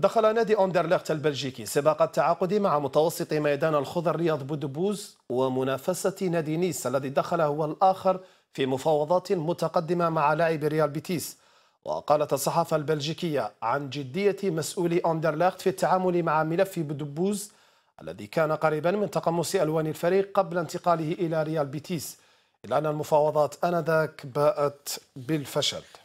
دخل نادي أندرلخت البلجيكي سباق التعاقد مع متوسط ميدان الخضر رياض بودبوز ومنافسة نادي نيس الذي دخل هو الآخر في مفاوضات متقدمة مع لاعب ريال بيتيس وقالت الصحافة البلجيكية عن جدية مسؤولي أندرلخت في التعامل مع ملف بودبوز الذي كان قريبا من تقمص ألوان الفريق قبل انتقاله إلى ريال بيتيس إلا أن المفاوضات آنذاك باءت بالفشل